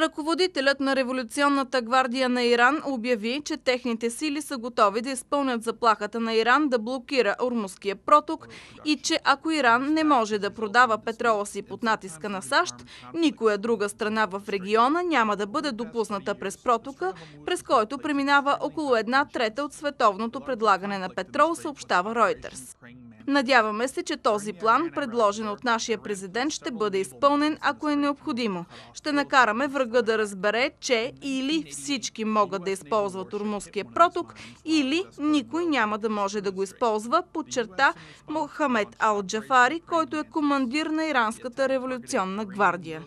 Ръководителят на Революционната гвардия на Иран обяви, че техните сили са готови да изпълнят заплахата на Иран да блокира Ормуския проток и че ако Иран не може да продава петрола си под натиска на САЩ, никоя друга страна в региона няма да бъде допусната през протока, през който преминава около една трета от световното предлагане на петрол, съобщава Reuters. Надяваме се, че този план, предложен от нашия президент, ще бъде изпълнен, ако е необходимо. Ще накараме врага да разбере, че или всички могат да използват Ормузския проток, или никой няма да може да го използва, подчерта Мохамед Ал-Джафари, който е командир на Иранската революционна гвардия.